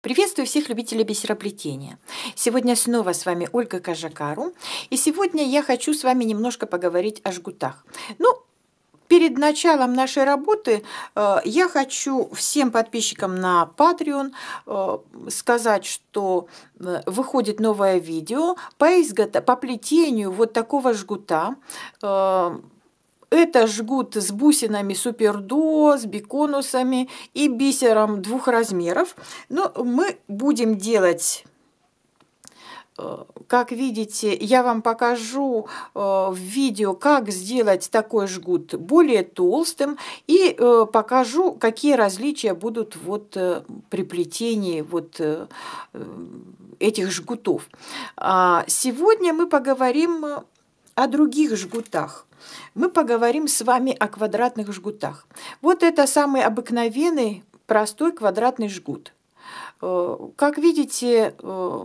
Приветствую всех любителей бисероплетения. Сегодня снова с вами Ольга Кажакару. И сегодня я хочу с вами немножко поговорить о жгутах. Ну, перед началом нашей работы э, я хочу всем подписчикам на Patreon э, сказать, что э, выходит новое видео по, изгота, по плетению вот такого жгута. Э, это жгут с бусинами супердо, с биконусами и бисером двух размеров. Но мы будем делать э, как видите, я вам покажу э, в видео, как сделать такой жгут более толстым и э, покажу, какие различия будут вот при плетении вот этих жгутов. А сегодня мы поговорим о других жгутах мы поговорим с вами о квадратных жгутах. Вот это самый обыкновенный простой квадратный жгут. Э, как видите, э,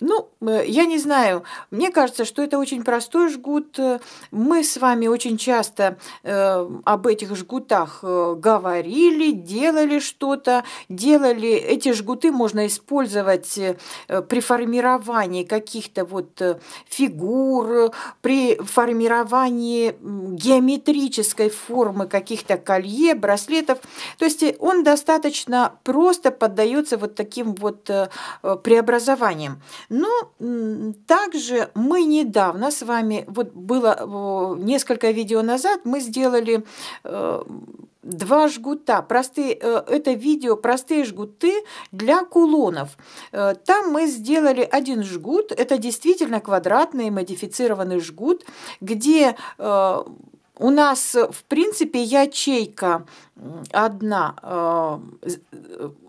ну, э, я не знаю. Мне кажется, что это очень простой жгут. Мы с вами очень часто э, об этих жгутах э, говорили, делали что-то, делали. Эти жгуты можно использовать э, при формировании каких-то вот фигур, при формировании геометрической формы каких-то колье, браслетов. То есть он достаточно просто поддается вот таким вот преобразованиям. Но ну, также мы недавно с вами, вот было несколько видео назад, мы сделали э, два жгута. Простые, э, это видео «Простые жгуты для кулонов». Э, там мы сделали один жгут. Это действительно квадратный модифицированный жгут, где у нас, э, в принципе, ячейка одна э,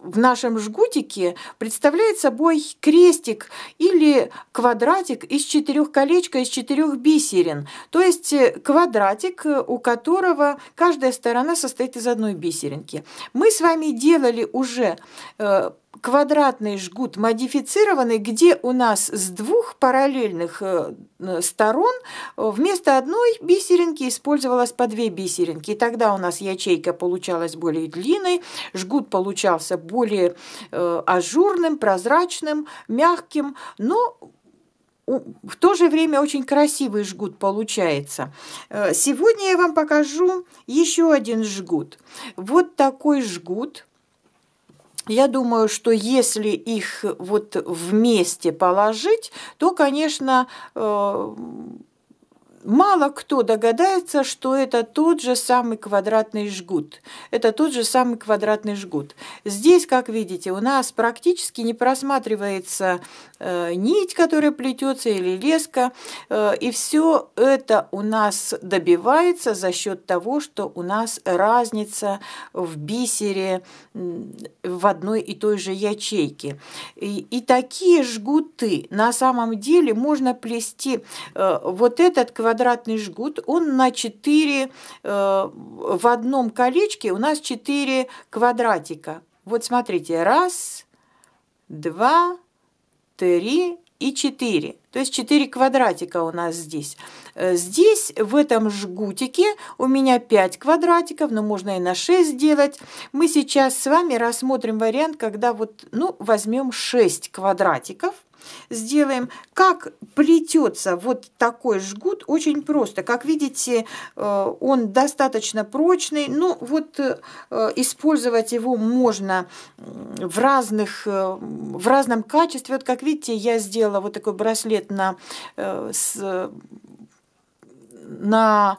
в нашем жгутике представляет собой крестик или квадратик из четырех колечка, из четырех бисерин. То есть э, квадратик, у которого каждая сторона состоит из одной бисеринки. Мы с вами делали уже квадратный жгут модифицированный, где у нас с двух параллельных э, э, сторон э, вместо одной бисеринки использовалась по две бисеринки. И тогда у нас ячейка получалась более длинной, жгут получался более ажурным, прозрачным, мягким, но в то же время очень красивый жгут получается. Сегодня я вам покажу еще один жгут. Вот такой жгут – я думаю, что если их вот вместе положить, то, конечно, э, мало кто догадается, что это тот же самый квадратный жгут. Это тот же самый квадратный жгут. Здесь, как видите, у нас практически не просматривается э, нить, которая плетется, или леска. Э, и все это у нас добивается за счет того, что у нас разница в бисере в одной и той же ячейке. И, и такие жгуты на самом деле можно плести. Э, вот этот квадратный квадратный жгут, он на 4, э, в одном колечке у нас 4 квадратика. Вот смотрите, раз, два, три и 4. То есть 4 квадратика у нас здесь. Э, здесь, в этом жгутике, у меня 5 квадратиков, но можно и на 6 сделать. Мы сейчас с вами рассмотрим вариант, когда вот, ну, возьмем 6 квадратиков – сделаем. Как плетется вот такой жгут? Очень просто. Как видите, э, он достаточно прочный. Но ну, вот э, использовать его можно в, разных, э, в разном качестве. Вот как видите, я сделала вот такой браслет на... С, на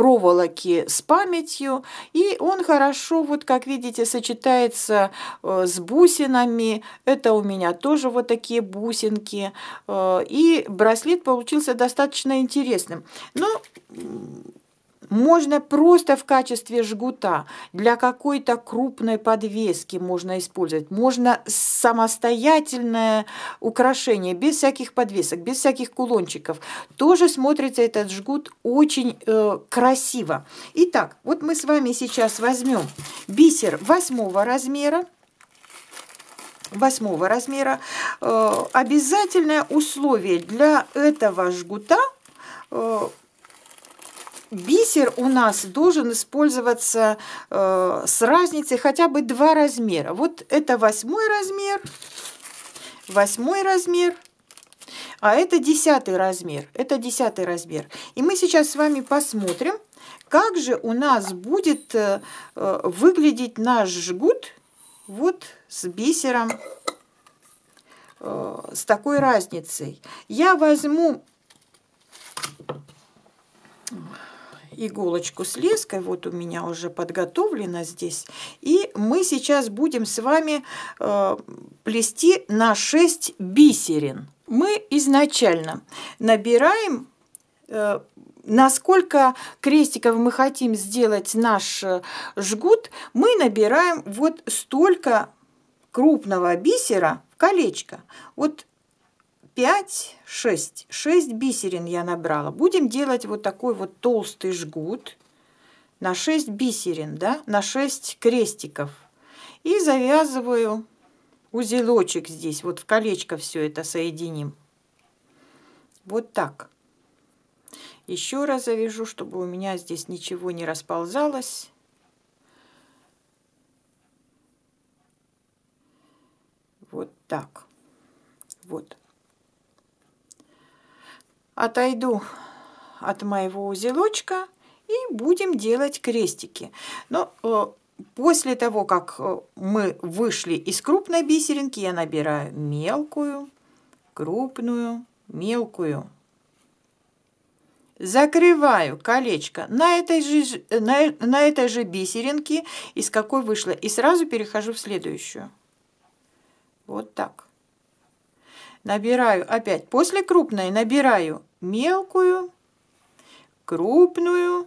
проволоки с памятью, и он хорошо, вот как видите, сочетается э, с бусинами. Это у меня тоже вот такие бусинки. Э, и браслет получился достаточно интересным. Но ну, можно просто в качестве жгута, для какой-то крупной подвески можно использовать, можно самостоятельное украшение, без всяких подвесок, без всяких кулончиков. Тоже смотрится этот жгут очень э, красиво. Итак, вот мы с вами сейчас возьмем бисер восьмого размера, восьмого размера. Э, обязательное условие для этого жгута э, бисер у нас должен использоваться э, с разницей хотя бы два размера. Вот это восьмой размер, восьмой размер, а это десятый размер. Это десятый размер. И мы сейчас с вами посмотрим, как же у нас будет э, э выглядеть наш жгут вот с бисером э, с такой разницей. Я возьму иголочку с леской, вот у меня уже подготовлена здесь, и мы сейчас будем с вами э, плести на 6 бисерин. Мы изначально набираем э, насколько крестиков мы хотим сделать наш э, жгут, мы набираем вот столько крупного бисера в колечко. Вот 5, 6. 6 бисерин я набрала. Будем делать вот такой вот толстый жгут на 6 бисерин, да, на 6 крестиков. И завязываю узелочек здесь, вот в колечко все это соединим. Вот так. Еще раз завяжу, чтобы у меня здесь ничего не расползалось. Вот так. Вот отойду от моего узелочка и будем делать крестики. Но э, после того, как э, мы вышли из крупной бисеринки, я набираю мелкую, крупную, мелкую. Закрываю колечко на этой, же, э, на, на этой же бисеринке, из какой вышла, и сразу перехожу в следующую. Вот так. Набираю опять после крупной, набираю мелкую, крупную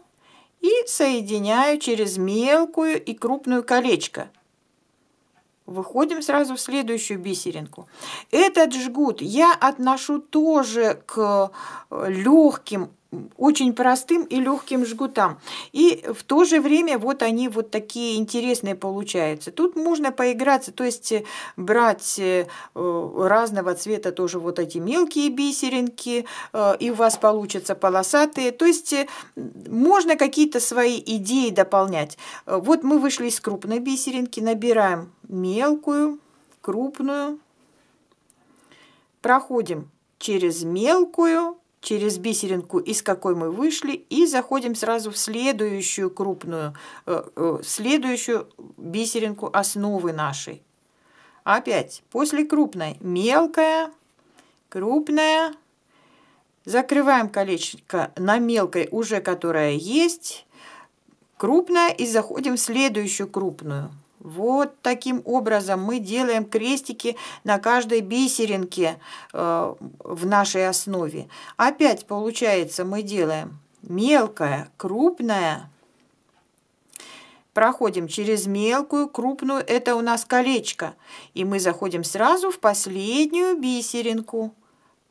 и соединяю через мелкую и крупную колечко. Выходим сразу в следующую бисеринку. Этот жгут я отношу тоже к э, легким очень простым и легким жгутам. И в то же время вот они вот такие интересные получаются. Тут можно поиграться, то есть э, брать э, э, разного цвета тоже вот эти мелкие бисеринки, и у вас получатся полосатые. То есть можно какие-то свои идеи дополнять. Вот мы вышли из крупной бисеринки, набираем мелкую, крупную, проходим через мелкую, через бисеринку, из какой мы вышли, и заходим сразу в следующую крупную, э, э, следующую бисеринку основы нашей. Опять после крупной мелкая, крупная, закрываем колечко на мелкой уже, которая есть, крупная, и заходим в следующую крупную. Вот таким образом мы делаем крестики на каждой бисеринке э, в нашей основе. Опять получается мы делаем мелкое, крупное. Проходим через мелкую, крупную, это у нас колечко. И мы заходим сразу в последнюю бисеринку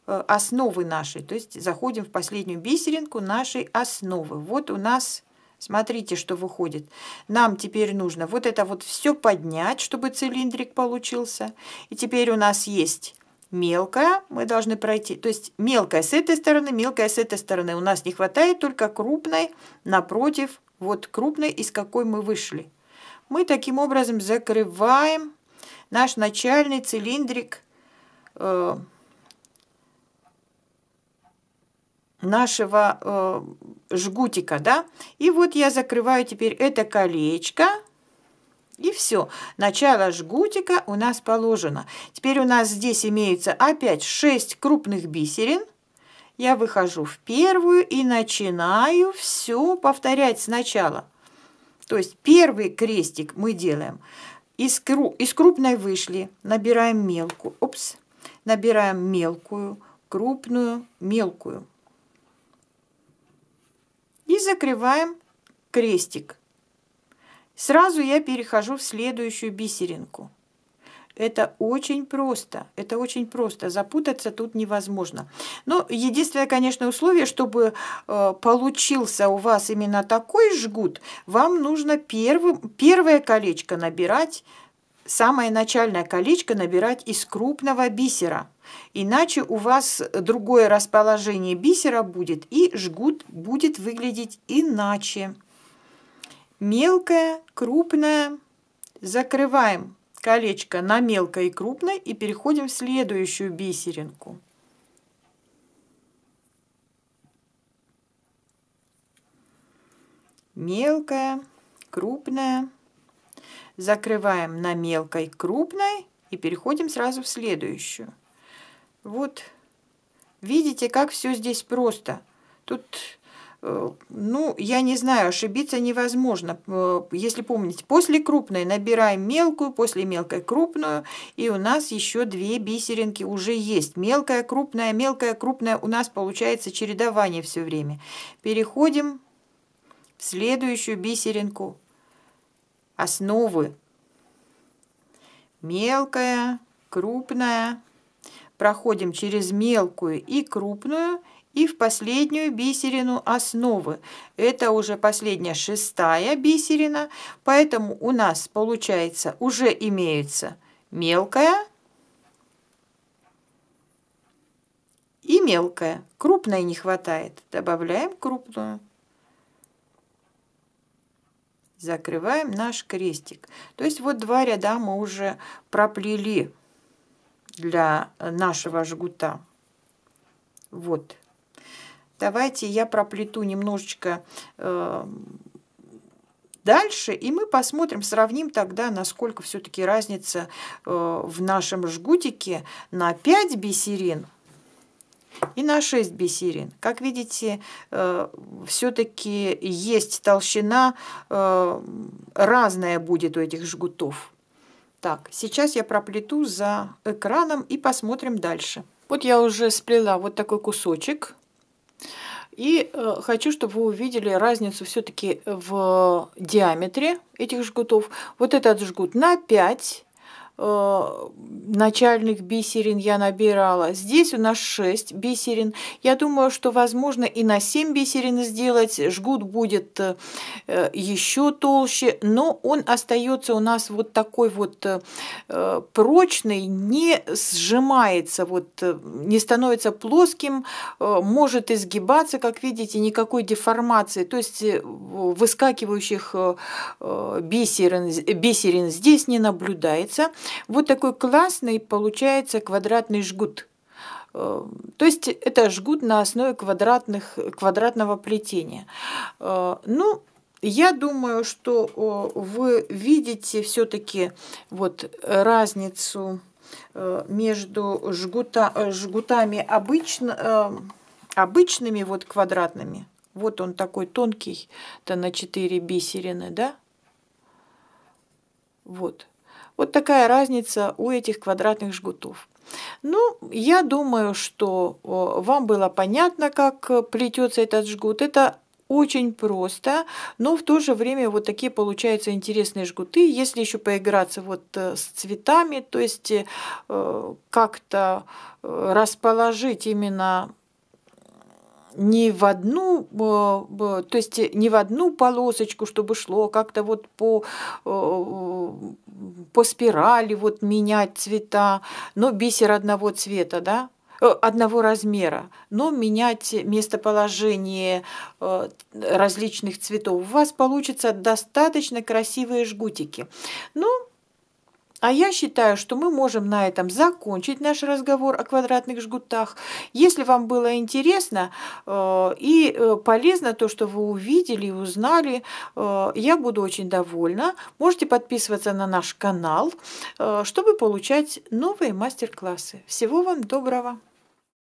э, основы нашей. То есть заходим в последнюю бисеринку нашей основы. Вот у нас Смотрите, что выходит. Нам теперь нужно вот это вот все поднять, чтобы цилиндрик получился. И теперь у нас есть мелкая, мы должны пройти, то есть мелкая с этой стороны, мелкая с этой стороны. У нас не хватает только крупной напротив, вот крупной, из какой мы вышли. Мы таким образом закрываем наш начальный цилиндрик э, нашего э, жгутика, да. И вот я закрываю теперь это колечко. И все, начало жгутика у нас положено. Теперь у нас здесь имеется опять 6 крупных бисерин. Я выхожу в первую и начинаю все повторять сначала. То есть первый крестик мы делаем. Из, кру... из крупной вышли, набираем мелкую. Упс! набираем мелкую, крупную, мелкую и закрываем крестик. Сразу я перехожу в следующую бисеринку. Это очень просто, это очень просто, запутаться тут невозможно. Но единственное, конечно, условие, чтобы э, получился у вас именно такой жгут, вам нужно первым, первое колечко набирать самое начальное колечко набирать из крупного бисера. Иначе у вас другое расположение бисера будет, и жгут будет выглядеть иначе. Мелкое, крупное. Закрываем колечко на мелкое и крупное и переходим в следующую бисеринку. Мелкое, крупное закрываем на мелкой крупной и переходим сразу в следующую. Вот видите, как все здесь просто. Тут, э, ну, я не знаю, ошибиться невозможно. Э, если помните, после крупной набираем мелкую, после мелкой крупную, и у нас еще две бисеринки уже есть. Мелкая, крупная, мелкая, крупная. У нас получается чередование все время. Переходим в следующую бисеринку основы. Мелкая, крупная. Проходим через мелкую и крупную. И в последнюю бисерину основы. Это уже последняя шестая бисерина. Поэтому у нас получается уже имеется мелкая и мелкая. Крупной не хватает. Добавляем крупную закрываем наш крестик. То есть вот два ряда мы уже проплели для нашего жгута. Вот. Давайте я проплету немножечко э, дальше, и мы посмотрим, сравним тогда, насколько все-таки разница э, в нашем жгутике на 5 бисерин и на 6 бисерин. Как видите, э, все-таки есть толщина, э, разная будет у этих жгутов. Так, сейчас я проплету за экраном и посмотрим дальше. Вот я уже сплела вот такой кусочек. И э, хочу, чтобы вы увидели разницу все-таки в диаметре этих жгутов. Вот этот жгут на 5 Э, начальных бисерин я набирала. Здесь у нас 6 бисерин. Я думаю, что возможно и на 7 бисерин сделать. Жгут будет э, еще толще, но он остается у нас вот такой вот э, прочный, не сжимается, вот не становится плоским, может изгибаться, как видите, никакой деформации. То есть выскакивающих бисерин, бисерин здесь не наблюдается. Вот такой классный получается квадратный жгут. Э, то есть это жгут на основе квадратных, квадратного плетения. Э, ну, я думаю, что вы видите все-таки вот разницу э, между жгута, жгутами обычно, обычными вот квадратными. Вот он такой тонкий-то на 4 бисерины, да? Вот. Вот такая разница у этих квадратных жгутов. Ну, я думаю, что вам было понятно, как э, плетется этот жгут. Это очень просто, но в то же время вот такие получаются интересные жгуты. Если еще поиграться вот э, с цветами, то есть э, как-то расположить именно не в одну, э, то есть э, не в одну полосочку, чтобы шло как-то вот по, э, по спирали вот менять цвета, но бисер одного цвета, да, одного размера, но менять местоположение различных цветов. У вас получится достаточно красивые жгутики. Ну, а я считаю, что мы можем на этом закончить наш разговор о квадратных жгутах. Если вам было интересно э, и э, полезно то, что вы увидели и узнали, э, я буду очень довольна. Можете подписываться на наш канал, чтобы получать новые мастер-классы. Всего вам доброго!